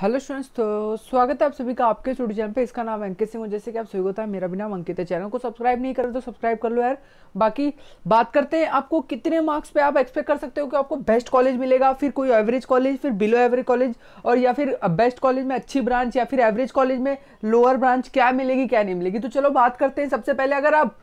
hello students तो स्वागत है आप सभी का आपके यूट्यूब चैनल पे इसका नाम अंकित सिंह जैसे कि आप सभी को है मेरा भी नाम अंकित है चैनल को सब्सक्राइब नहीं करें तो सब्सक्राइब कर लो यार बाकी बात करते हैं आपको कितने मार्क्स पे आप एक्सपेक्ट कर सकते हो कि आपको बेस्ट कॉलेज मिलेगा फिर कोई एवरेज कॉलेज फिर बिलो एवरेज कॉलेज और या फिर बेस्ट कॉलेज में अच्छी ब्रांच या फिर एवरेज कॉलेज में लोअर ब्रांच क्या मिलेगी क्या नहीं मिलेगी तो चलो बात करते हैं सबसे पहले अगर आप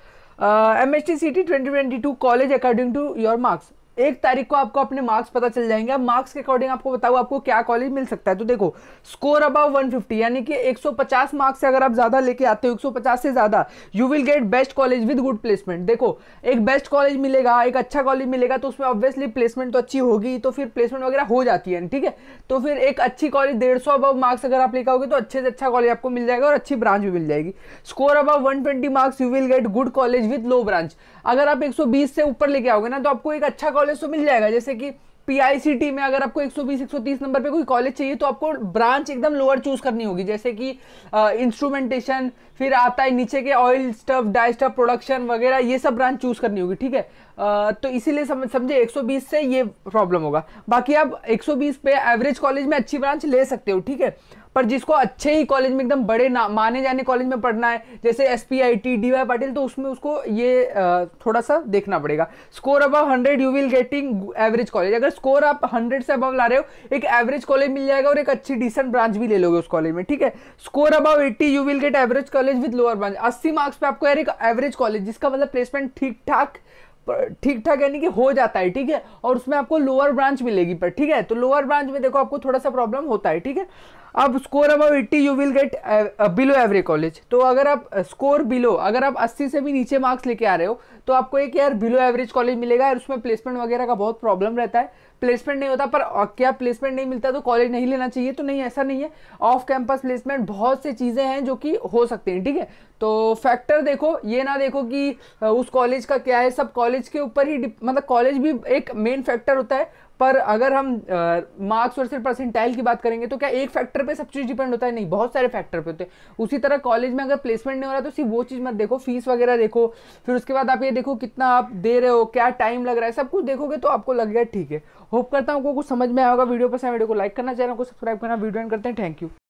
M S T C T twenty twenty two college according to your marks एक तारीख को आपको अपने मार्क्स पता चल जाएंगे अब मार्क्स के अकॉर्डिंग आपको बताऊँ आपको क्या कॉलेज मिल सकता है तो देखो स्कोर अबाव 150 यानी कि 150 मार्क्स से अगर आप ज़्यादा लेके आते हो 150 से ज़्यादा you will get best college with good placement देखो एक बेस्ट कॉलेज मिलेगा एक अच्छा कॉलेज मिलेगा तो उसमें ऑब्वियसली प्लेसमेंट तो अच्छी होगी तो फिर प्लेसमेंट वगैरह हो जाती है ठीक है तो फिर एक अच्छी कॉलेज डेढ़ सौ मार्क्स अगर आप लेकर तो अच्छे से अच्छा कॉलेज आपको मिल जाएगा और अच्छी ब्रांच भी मिल जाएगी score above one marks you will get good college with low branch अगर आप एक से ऊपर लेके आओगे ना तो आपको एक अच्छा कॉलेज तो मिल जाएगा जैसे कि पी में अगर आपको 120 130 नंबर पे कोई कॉलेज चाहिए तो आपको ब्रांच एकदम लोअर चूज करनी होगी जैसे कि इंस्ट्रूमेंटेशन फिर आता है नीचे के oil stuff dye stuff production वगैरह ये सब ब्रांच चूज करनी होगी ठीक है तो इसीलिए समझे 120 से ये प्रॉब्लम होगा बाकी आप 120 पे एवरेज कॉलेज में अच्छी ब्रांच ले सकते हो ठीक है पर जिसको अच्छे ही कॉलेज में एकदम बड़े ना माने जाने कॉलेज में पढ़ना है जैसे S P I T D Y Patil तो उसमें उसको ये थोड़ा सा देखना पड़ेगा score above hundred you will getting average college अगर स्कोर आप हंड्रेड से अबव ला रहे हो एक एवरेज कॉलेज मिल जाएगा और एक अच्छी डिसेंट ब्रांच भी ले लोगे उस कॉलेज में ठीक है score above eighty you will get average college with lower branch अस्सी मार्क्स पे आपको यार एक एवरेज कॉलेज जिसका मतलब प्लेसमेंट ठीक ठाक ठीक ठाक यानी कि हो जाता है ठीक है और उसमें आपको लोअर ब्रांच मिलेगी पर ठीक है तो लोअर ब्रांच में देखो आपको थोड़ा सा प्रॉब्लम होता है ठीक है अब score above 80 you will get below average college तो अगर आप स्कोर uh, बिलो अगर आप 80 से भी नीचे मार्क्स लेके आ रहे हो तो आपको एक यार बिलो एवरेज कॉलेज मिलेगा और उसमें प्लेसमेंट वगैरह का बहुत प्रॉब्लम रहता है प्लेसमेंट नहीं होता पर uh, क्या प्लेसमेंट नहीं मिलता तो कॉलेज नहीं लेना चाहिए तो नहीं ऐसा नहीं है ऑफ कैंपस प्लेसमेंट बहुत सी चीज़ें हैं जो कि हो सकती हैं ठीक है तो फैक्टर देखो ये ना देखो कि uh, उस कॉलेज का क्या है सब कॉलेज के ऊपर ही मतलब कॉलेज भी एक मेन फैक्टर होता है पर अगर हम मार्क्स और सिर्फ परसेंटाइल की बात करेंगे तो क्या एक फैक्टर पे सब चीज़ डिपेंड होता है नहीं बहुत सारे फैक्टर पे होते हैं उसी तरह कॉलेज में अगर प्लेसमेंट नहीं हो रहा तो सिर्फ वो चीज़ मत देखो फीस वगैरह देखो फिर उसके बाद आप ये देखो कितना आप दे रहे हो क्या टाइम लग रहा है सब कुछ देखोगे तो आपको लग गया ठीक है होप करता हूँ आपको कुछ समझ में आएगा वीडियो पसंद वीडियो को लाइक करना चैनल को सब्सक्राइब करना वीडियो एंड करते हैं थैंक यू